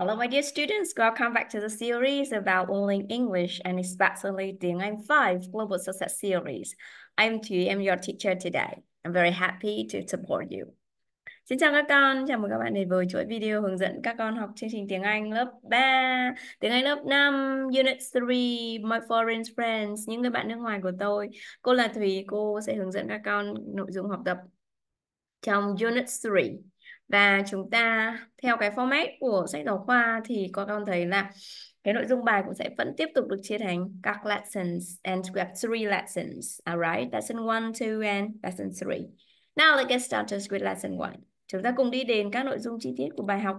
Hello, my dear students. Welcome back to the series about learning English and especially the Anh 5 Global Success Series. I'm Thúy, I'm your teacher today. I'm very happy to support you. Xin chào các con, chào mừng các bạn đến với chuỗi video hướng dẫn các con học chương trình tiếng Anh lớp 3, tiếng Anh lớp 5, Unit 3, My Foreign Friends, những người bạn nước ngoài của tôi. Cô là Thùy, cô sẽ hướng dẫn các con nội dung học tập trong Unit 3 và chúng ta theo cái format của sách giáo khoa thì các con thấy là cái nội dung bài cũng sẽ vẫn tiếp tục được chia thành các lessons and we have three lessons alright lesson one two and lesson three now let's get started with lesson one chúng ta cùng đi đến các nội dung chi tiết của bài học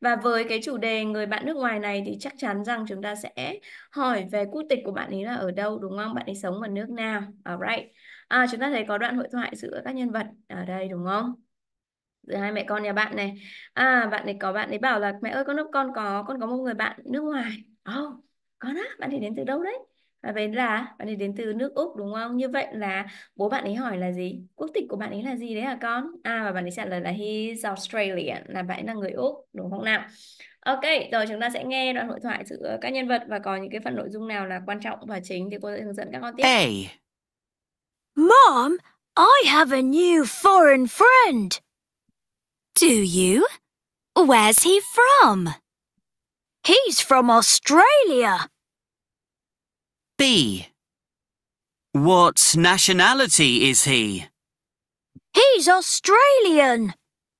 và với cái chủ đề người bạn nước ngoài này thì chắc chắn rằng chúng ta sẽ hỏi về quốc tịch của bạn ấy là ở đâu đúng không bạn ấy sống ở nước nào alright à, chúng ta thấy có đoạn hội thoại giữa các nhân vật ở đây đúng không giữa hai mẹ con nhà bạn này à bạn ấy có bạn ấy bảo là mẹ ơi con con có con có một người bạn nước ngoài oh, con á bạn ấy đến từ đâu đấy và về là bạn ấy đến từ nước úc đúng không như vậy là bố bạn ấy hỏi là gì quốc tịch của bạn ấy là gì đấy hả con à và bạn ấy trả lời là he's Australian là bạn ấy là người úc đúng không nào Ok, rồi chúng ta sẽ nghe đoạn hội thoại giữa các nhân vật và có những cái phần nội dung nào là quan trọng và chính thì cô sẽ hướng dẫn các con tiếp. A. Mom, I have a new foreign friend. Do you? Where's he from? He's from Australia. B. What nationality is he? He's Australian.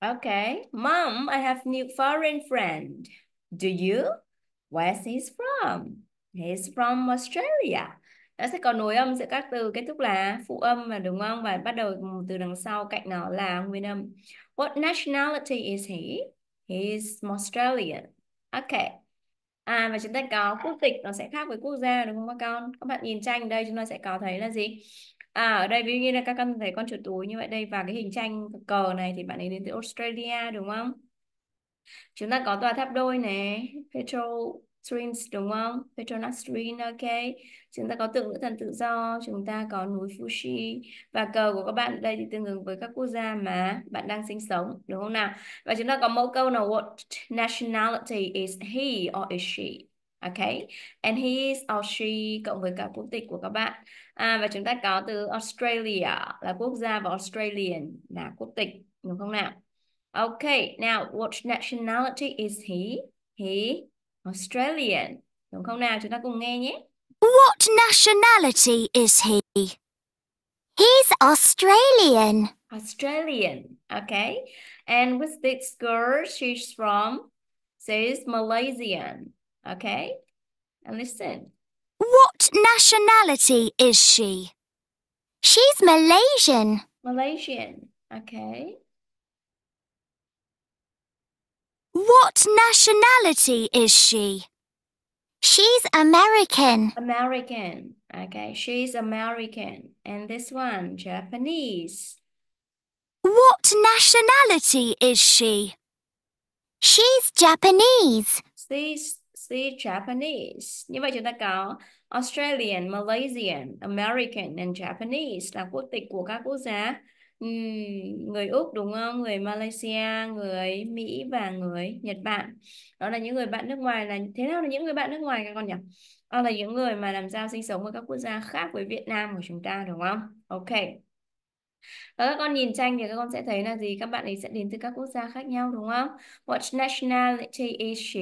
Okay. Mom, I have new foreign friend. Do you? Where's he from? He's from Australia. nó sẽ có nối âm giữa các từ kết thúc là phụ âm và đúng không và bắt đầu từ đằng sau cạnh nó là nguyên âm what nationality is he He's Australian okay À và chúng ta có quốc tịch nó sẽ khác với quốc gia đúng không các con? Các bạn nhìn tranh đây chúng ta sẽ có thấy là gì? À ở đây ví dụ như là các con thấy con chuột túi như vậy đây và cái hình tranh cờ này thì bạn ấy đến từ Australia đúng không? Chúng ta có tòa tháp đôi này, Petrol streams đúng không? Petronas Stream, ok. Chúng ta có tượng nữ thần tự do, chúng ta có núi Fuji và cờ của các bạn đây thì tương ứng với các quốc gia mà bạn đang sinh sống, đúng không nào? Và chúng ta có mẫu câu nào what nationality is he or is she? ok. And he is or she cộng với cả quốc tịch của các bạn. À, và chúng ta có từ Australia là quốc gia và Australian là quốc tịch, đúng không nào? ok. now what nationality is he? He Australian. Đúng không nào? Chúng ta cùng nghe nhé. What nationality is he? He's Australian. Australian, okay. And with this girl, she's from, says Malaysian, okay. And listen. What nationality is she? She's Malaysian. Malaysian, okay. What nationality is she? She's American. American. Okay, she's American. And this one, Japanese. What nationality is she? She's Japanese. She's see Japanese. Như vậy chúng ta có Australian, Malaysian, American and Japanese là quốc tịch của các quốc gia người Úc đúng không? Người Malaysia, người Mỹ và người Nhật Bản. Đó là những người bạn nước ngoài là thế nào là những người bạn nước ngoài các con nhỉ? Đó là những người mà làm sao sinh sống ở các quốc gia khác với Việt Nam của chúng ta đúng không? Ok. Đó, các con nhìn tranh thì các con sẽ thấy là gì? Các bạn ấy sẽ đến từ các quốc gia khác nhau đúng không? What nationality is she?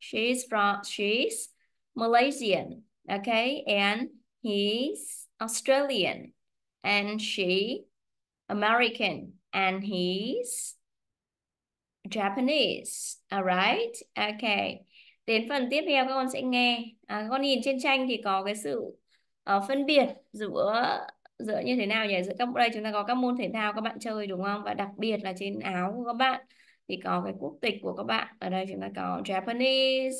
She's from she's Malaysian, okay? And he's Australian and she American and he's Japanese. Alright, okay. Đến phần tiếp theo các con sẽ nghe. À, con nhìn trên tranh thì có cái sự uh, phân biệt giữa giữa như thế nào nhỉ? Giữa các đây chúng ta có các môn thể thao các bạn chơi đúng không? Và đặc biệt là trên áo của các bạn thì có cái quốc tịch của các bạn. Ở đây chúng ta có Japanese,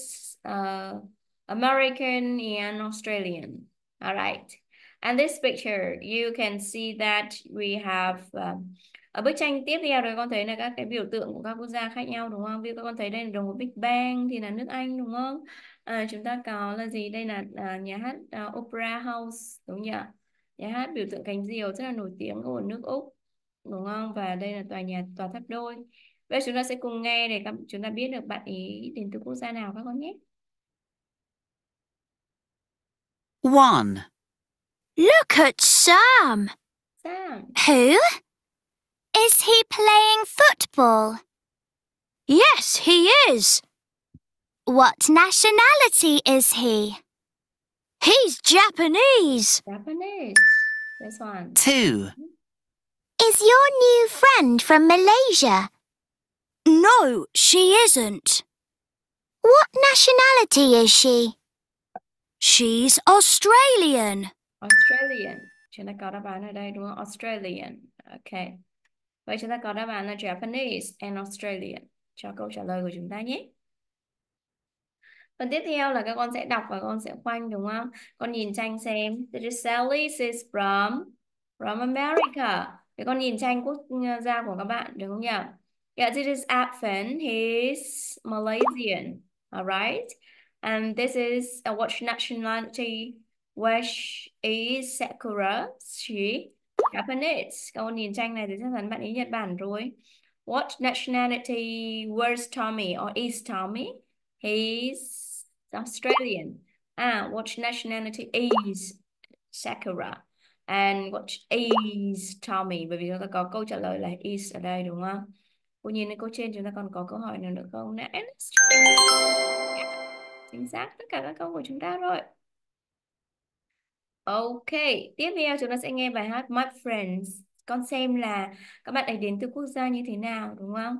uh, American and Australian. Alright. And this picture, you can see that we have um, ở bức tranh tiếp theo rồi con thấy là các cái biểu tượng của các quốc gia khác nhau đúng không? Ví dụ các con thấy đây là đồng hồ Big Bang thì là nước Anh đúng không? À, chúng ta có là gì? Đây là à, nhà hát à, Opera House đúng không ạ? Nhà hát biểu tượng cánh diều rất là nổi tiếng của nước Úc đúng không? Và đây là tòa nhà tòa tháp đôi. Bây giờ chúng ta sẽ cùng nghe để các chúng ta biết được bạn ý đến từ quốc gia nào các con nhé. One. Look at Sam. Sam. Who? Is he playing football? Yes, he is. What nationality is he? He's Japanese. Japanese. This one. Two. Is your new friend from Malaysia? No, she isn't. What nationality is she? She's Australian. Australian chúng ta có đáp án ở đây đúng không Australian ok vậy chúng ta có đáp án là Japanese and Australian cho câu trả lời của chúng ta nhé Phần tiếp theo là các con sẽ đọc và con sẽ khoanh đúng không? Con nhìn tranh xem. Sally is from from America. Để con nhìn tranh quốc ờ, gia của các bạn đúng không nhỉ? Yeah, this is Advent. He's Malaysian. Alright. And this is uh, what nationality Which is Sakura? She Japanese. Câu nhìn tranh này thì chắc chắn bạn ấy Nhật Bản rồi. What nationality was Tommy or is Tommy? He's Australian. Ah, what nationality is Sakura? And what is Tommy? Bởi vì chúng ta có câu trả lời là is ở đây đúng không? Cô nhìn lên câu trên chúng ta còn có câu hỏi nào nữa không? Nãy chính xác tất cả các câu của chúng ta rồi. Ok, tiếp theo chúng ta sẽ nghe bài hát My Friends. Con xem là các bạn ấy đến từ quốc gia như thế nào, đúng không?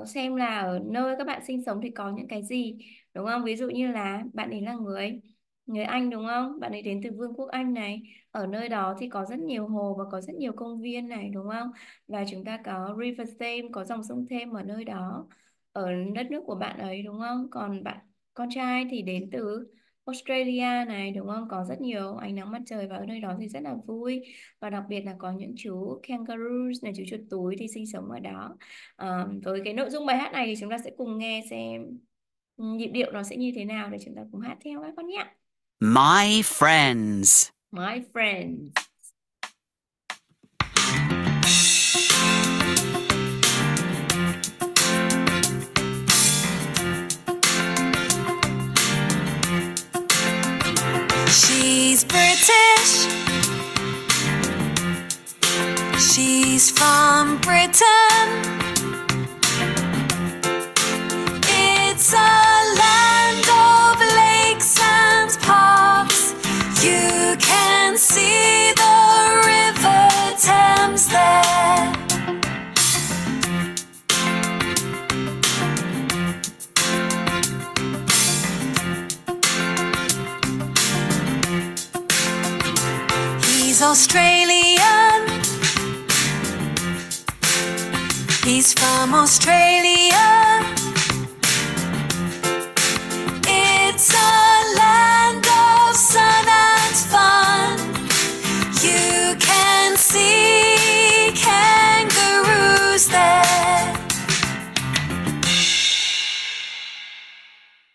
Uh, xem là ở nơi các bạn sinh sống thì có những cái gì, đúng không? Ví dụ như là bạn ấy là người người Anh đúng không? Bạn ấy đến từ Vương quốc Anh này. Ở nơi đó thì có rất nhiều hồ và có rất nhiều công viên này, đúng không? Và chúng ta có River Thames, có dòng sông Thames ở nơi đó, ở đất nước của bạn ấy, đúng không? Còn bạn con trai thì đến từ Australia này đúng không? Có rất nhiều ánh nắng mặt trời và ở nơi đó thì rất là vui và đặc biệt là có những chú kangaroos là chú chuột túi thì sinh sống ở đó. À, với cái nội dung bài hát này thì chúng ta sẽ cùng nghe xem nhịp điệu nó sẽ như thế nào để chúng ta cùng hát theo các con nhé. My friends. My friends. from Britain. He's from Australia. It's a land of sun and fun. You can see kangaroos there.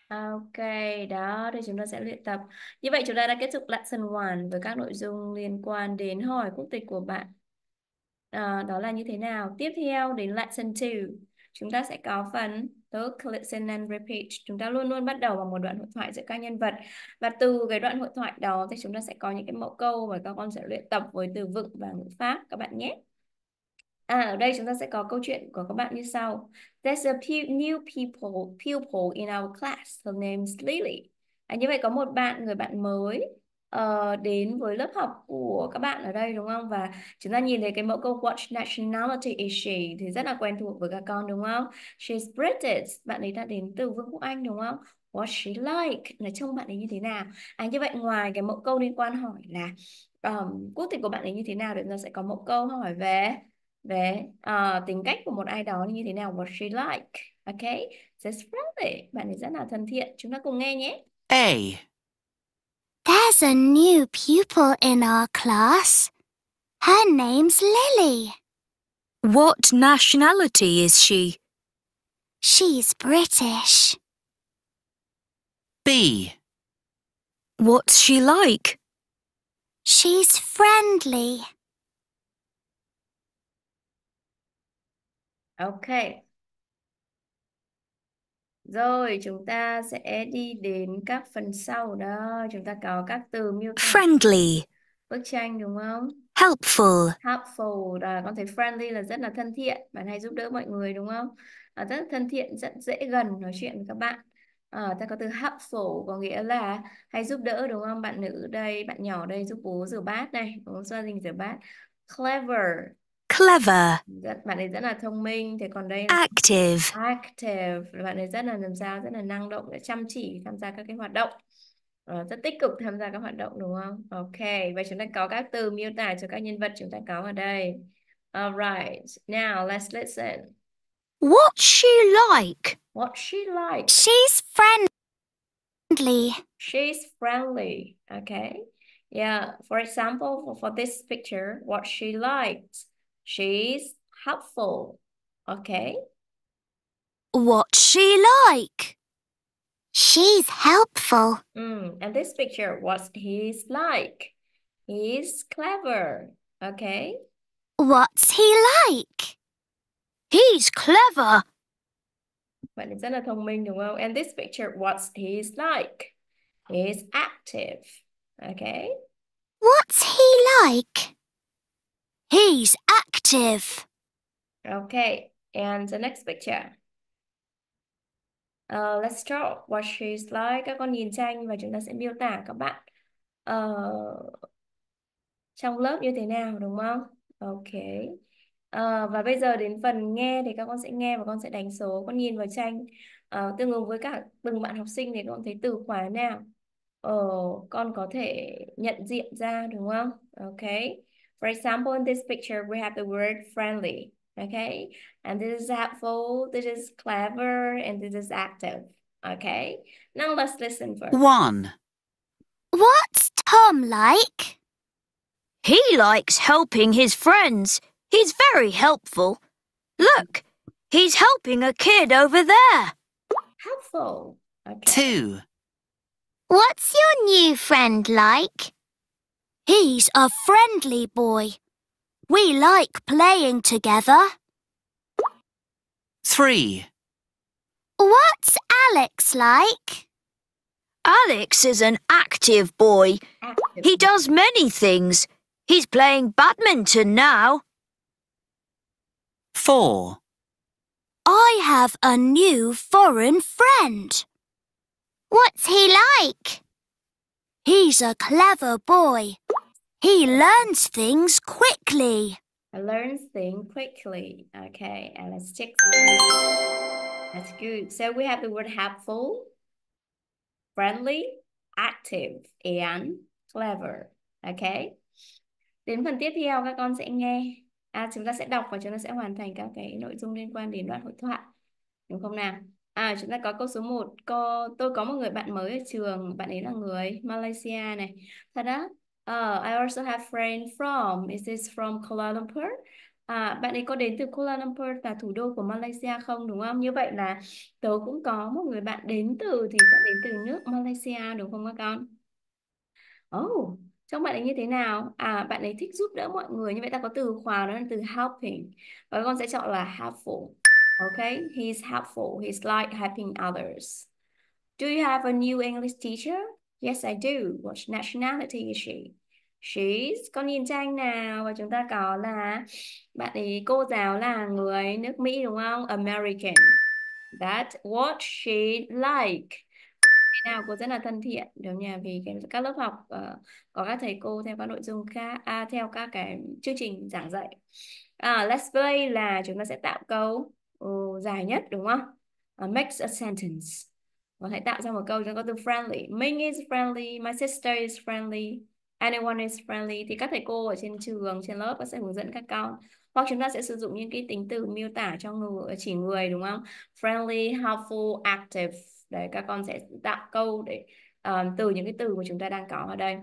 À, ok, đó thì chúng ta sẽ luyện tập. Như vậy chúng ta đã kết thúc lesson 1 với các nội dung liên quan đến hỏi quốc tịch của bạn à, đó là như thế nào tiếp theo đến lesson 2 chúng ta sẽ có phần talk listen and repeat chúng ta luôn luôn bắt đầu bằng một đoạn hội thoại giữa các nhân vật và từ cái đoạn hội thoại đó thì chúng ta sẽ có những cái mẫu câu mà các con sẽ luyện tập với từ vựng và ngữ pháp các bạn nhé À, ở đây chúng ta sẽ có câu chuyện của các bạn như sau. There's a new people pupil in our class. Her name's Lily. À, như vậy có một bạn người bạn mới uh, đến với lớp học của các bạn ở đây đúng không? Và chúng ta nhìn thấy cái mẫu câu what nationality is she thì rất là quen thuộc với các con đúng không? She's British, bạn ấy đã đến từ Vương quốc Anh đúng không? What she like là trông bạn ấy như thế nào? À như vậy ngoài cái mẫu câu liên quan hỏi là um, quốc tịch của bạn ấy như thế nào thì nó sẽ có mẫu câu hỏi về về uh, tính cách của một ai đó như thế nào what she like okay She's friendly bạn ấy rất là thân thiện chúng ta cùng nghe nhé A There's a new pupil in our class. Her name's Lily. What nationality is she? She's British. B. What's she like? She's friendly. Okay, Rồi, chúng ta sẽ đi đến các phần sau đó. Chúng ta có các từ miêu tả. Friendly. Bức tranh đúng không? Helpful. Helpful. Đó là con thấy friendly là rất là thân thiện. Bạn hay giúp đỡ mọi người đúng không? À, rất thân thiện, rất dễ gần nói chuyện với các bạn. À, ta có từ helpful có nghĩa là hay giúp đỡ đúng không? Bạn nữ đây, bạn nhỏ đây giúp bố rửa bát này, bố không? Gia đình rửa bát. Clever clever. Dạ, bạn ấy rất là thông minh. Thế còn đây là active. Active. Bạn ấy rất là làm sao? Rất là năng động, rất chăm chỉ tham gia các cái hoạt động. Ờ, rất tích cực tham gia các hoạt động đúng không? Ok. và chúng ta có các từ miêu tả cho các nhân vật chúng ta có ở đây. Alright. Now let's listen. What's she like? What's she like? She's friendly. She's friendly. Okay. Yeah. For example, for, for this picture, what she likes. She's helpful. Okay. What's she like? She's helpful. Mm, and this picture, what's he's like? He's clever. Okay. What's he like? He's clever. Bạn rất là thông minh đúng không? And this picture, what's he's like? He's active. Okay. What's he like? He's active. active. Okay, and the next picture. Uh, let's draw what she's like. Các con nhìn tranh và chúng ta sẽ miêu tả các bạn uh, trong lớp như thế nào đúng không? Okay. Uh, và bây giờ đến phần nghe thì các con sẽ nghe và con sẽ đánh số. Con nhìn vào tranh uh, tương ứng với cả từng bạn học sinh thì con thấy từ khóa nào. Ờ, uh, con có thể nhận diện ra đúng không? Okay. For example, in this picture, we have the word friendly, okay? And this is helpful, this is clever, and this is active, okay? Now let's listen first. One. What's Tom like? He likes helping his friends. He's very helpful. Look, he's helping a kid over there. Helpful. Okay. Two. What's your new friend like? He's a friendly boy. We like playing together. Three. What's Alex like? Alex is an active boy. He does many things. He's playing badminton now. Four. I have a new foreign friend. What's he like? He's a clever boy. He learns things quickly. He Learns things quickly. Okay, and let's check. That's good. So we have the word helpful, friendly, active, and clever. Okay. Đến phần tiếp theo các con sẽ nghe. À, chúng ta sẽ đọc và chúng ta sẽ hoàn thành các cái nội dung liên quan đến đoạn hội thoại. Đúng không nào? À, chúng ta có câu số 1. Cô, tôi có một người bạn mới ở trường. Bạn ấy là người Malaysia này. Thật đó. Uh, I also have friend from. Is this from Kuala Lumpur? À, bạn ấy có đến từ Kuala Lumpur là thủ đô của Malaysia không đúng không? Như vậy là tớ cũng có một người bạn đến từ thì sẽ đến từ nước Malaysia đúng không các con? Oh, trong bạn ấy như thế nào? À, bạn ấy thích giúp đỡ mọi người. Như vậy ta có từ khóa đó là từ helping. Và con sẽ chọn là helpful. Okay, he's helpful. He's like helping others. Do you have a new English teacher? Yes, I do. What nationality is she? She's con nhìn tranh nào và chúng ta có là bạn ấy cô giáo là người nước Mỹ đúng không? American. That's what she like. Thế nào cô rất là thân thiện đúng nhà vì các lớp học uh, có các thầy cô theo các nội dung khác à, theo các cái chương trình giảng dạy. À, let's play là chúng ta sẽ tạo câu uh, dài nhất đúng không? Uh, ờ, makes a sentence. Và hãy tạo ra một câu cho có từ friendly. Ming is friendly, my sister is friendly, anyone is friendly thì các thầy cô ở trên trường trên lớp sẽ hướng dẫn các con hoặc chúng ta sẽ sử dụng những cái tính từ miêu tả cho người chỉ người đúng không friendly helpful active đấy các con sẽ tạo câu để um, từ những cái từ mà chúng ta đang có ở đây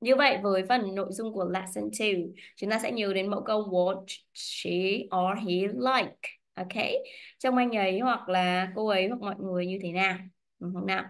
như vậy với phần nội dung của lesson 2 chúng ta sẽ nhớ đến mẫu câu what she or he like ok Trong anh ấy hoặc là cô ấy hoặc mọi người như thế nào đúng vâng không nào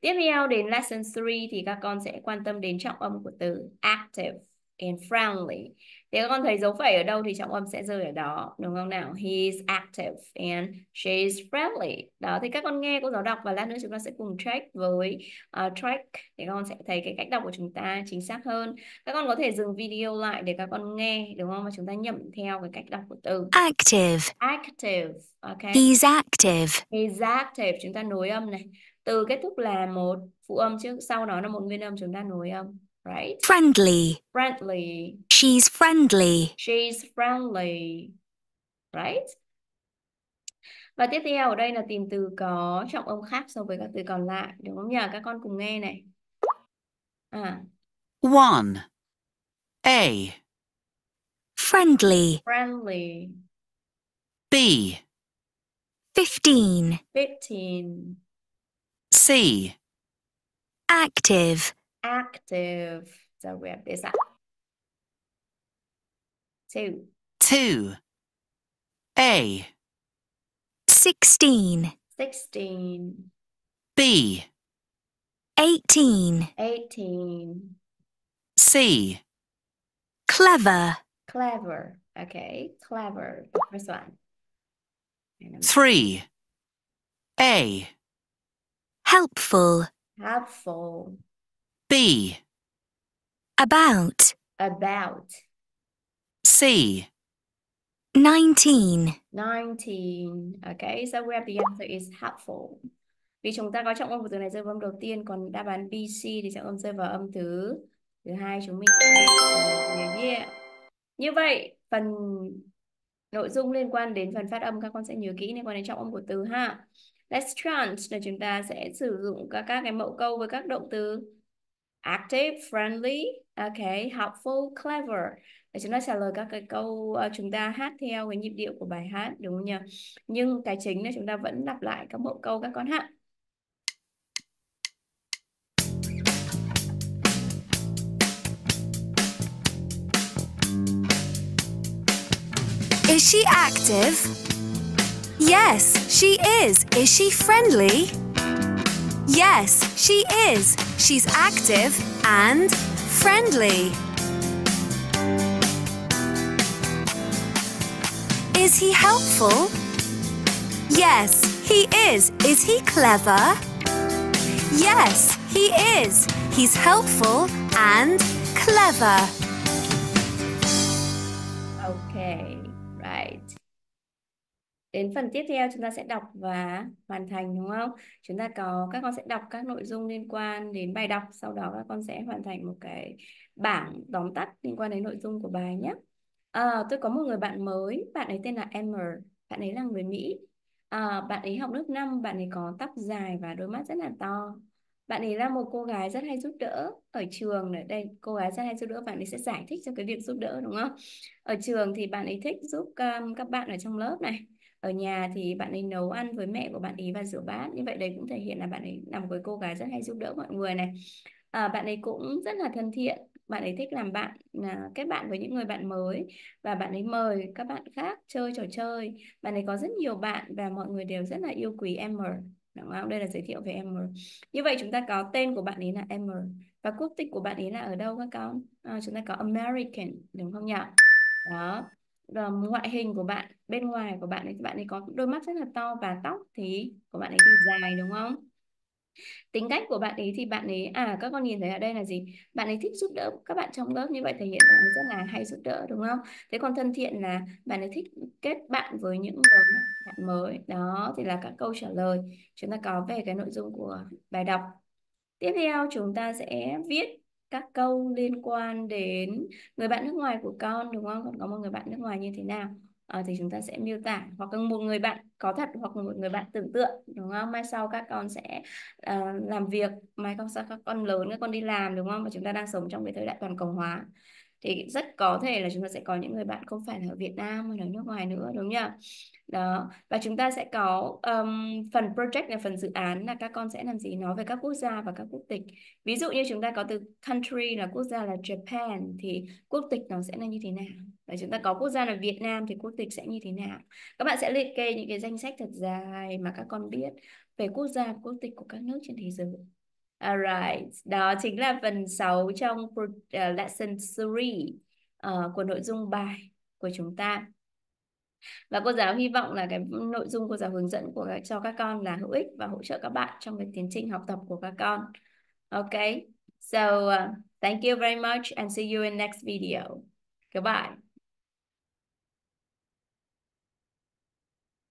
tiếp theo đến lesson 3 thì các con sẽ quan tâm đến trọng âm của từ active and friendly thì các con thấy dấu phẩy ở đâu thì trọng âm sẽ rơi ở đó đúng không nào he's active and she's friendly đó thì các con nghe cô giáo đọc và lát nữa chúng ta sẽ cùng track với uh, track để các con sẽ thấy cái cách đọc của chúng ta chính xác hơn các con có thể dừng video lại để các con nghe đúng không và chúng ta nhẩm theo cái cách đọc của từ active active okay he's active he's active chúng ta nối âm này từ kết thúc là một phụ âm trước sau nó là một nguyên âm chúng ta nối âm right friendly friendly she's friendly she's friendly right và tiếp theo ở đây là tìm từ có trọng âm khác so với các từ còn lại đúng không nhỉ các con cùng nghe này à one a friendly friendly b fifteen fifteen C. Active. Active. So we have this. Two. Two. A. Sixteen. Sixteen. B. Eighteen. Eighteen. C. Clever. Clever. Okay, clever. first one. Three. A. Helpful. Helpful. B. About. About. C. 19. 19. Okay, so we have the answer is helpful. Vì chúng ta có trọng âm của từ này rơi vào âm đầu tiên, còn đáp án B, C thì trọng âm rơi vào âm thứ thứ hai chúng mình. Yeah. Như vậy, phần nội dung liên quan đến phần phát âm các con sẽ nhớ kỹ liên quan đến trọng âm của từ ha restaurant là chúng ta sẽ sử dụng các các cái mẫu câu với các động từ active, friendly, okay, helpful, clever để chúng ta trả lời các cái câu ờ, chúng ta hát theo cái nhịp điệu của bài hát đúng không nhỉ? Nhưng cái chính là chúng ta vẫn lặp lại các mẫu câu các con hát. Is she active? Yes, she is. Is she friendly? Yes, she is. She's active and friendly. Is he helpful? Yes, he is. Is he clever? Yes, he is. He's helpful and clever. Đến phần tiếp theo chúng ta sẽ đọc và hoàn thành đúng không? Chúng ta có các con sẽ đọc các nội dung liên quan đến bài đọc, sau đó các con sẽ hoàn thành một cái bảng tóm tắt liên quan đến nội dung của bài nhé. À, tôi có một người bạn mới, bạn ấy tên là Emmer, bạn ấy là người Mỹ. À, bạn ấy học lớp 5, bạn ấy có tóc dài và đôi mắt rất là to. Bạn ấy là một cô gái rất hay giúp đỡ ở trường. Ở đây cô gái rất hay giúp đỡ, bạn ấy sẽ giải thích cho cái việc giúp đỡ đúng không? Ở trường thì bạn ấy thích giúp um, các bạn ở trong lớp này ở nhà thì bạn ấy nấu ăn với mẹ của bạn ấy và rửa bát như vậy đấy cũng thể hiện là bạn ấy là một cái cô gái rất hay giúp đỡ mọi người này à, bạn ấy cũng rất là thân thiện bạn ấy thích làm bạn là kết bạn với những người bạn mới và bạn ấy mời các bạn khác chơi trò chơi bạn ấy có rất nhiều bạn và mọi người đều rất là yêu quý em đúng không đây là giới thiệu về em như vậy chúng ta có tên của bạn ấy là em và quốc tịch của bạn ấy là ở đâu các con à, chúng ta có American đúng không nhỉ đó Vâng, ngoại hình của bạn bên ngoài của bạn ấy bạn ấy có đôi mắt rất là to và tóc thì của bạn ấy thì dài đúng không tính cách của bạn ấy thì bạn ấy à các con nhìn thấy ở đây là gì bạn ấy thích giúp đỡ các bạn trong lớp như vậy thể hiện bạn ấy rất là hay giúp đỡ đúng không thế còn thân thiện là bạn ấy thích kết bạn với những người bạn mới đó thì là các câu trả lời chúng ta có về cái nội dung của bài đọc tiếp theo chúng ta sẽ viết các câu liên quan đến người bạn nước ngoài của con đúng không? Còn có một người bạn nước ngoài như thế nào? À, thì chúng ta sẽ miêu tả hoặc là một người bạn có thật hoặc là một người bạn tưởng tượng đúng không? Mai sau các con sẽ uh, làm việc, mai sau các con lớn các con đi làm đúng không? Và chúng ta đang sống trong cái thời đại toàn cầu hóa thì rất có thể là chúng ta sẽ có những người bạn không phải là ở Việt Nam hay ở nước ngoài nữa đúng nhỉ đó và chúng ta sẽ có um, phần project là phần dự án là các con sẽ làm gì nói về các quốc gia và các quốc tịch ví dụ như chúng ta có từ country là quốc gia là Japan thì quốc tịch nó sẽ là như thế nào và chúng ta có quốc gia là Việt Nam thì quốc tịch sẽ như thế nào các bạn sẽ liệt kê những cái danh sách thật dài mà các con biết về quốc gia quốc tịch của các nước trên thế giới Alright, đó chính là phần 6 trong ờ, lesson 3 uh, ờ, của nội dung bài của chúng ta. Và cô giáo hy vọng là cái nội dung cô giáo hướng dẫn của cho các con là hữu ích và hỗ trợ các bạn trong cái tiến trình học tập của các con. Okay, so uh, thank you very much and see you in next video. Goodbye.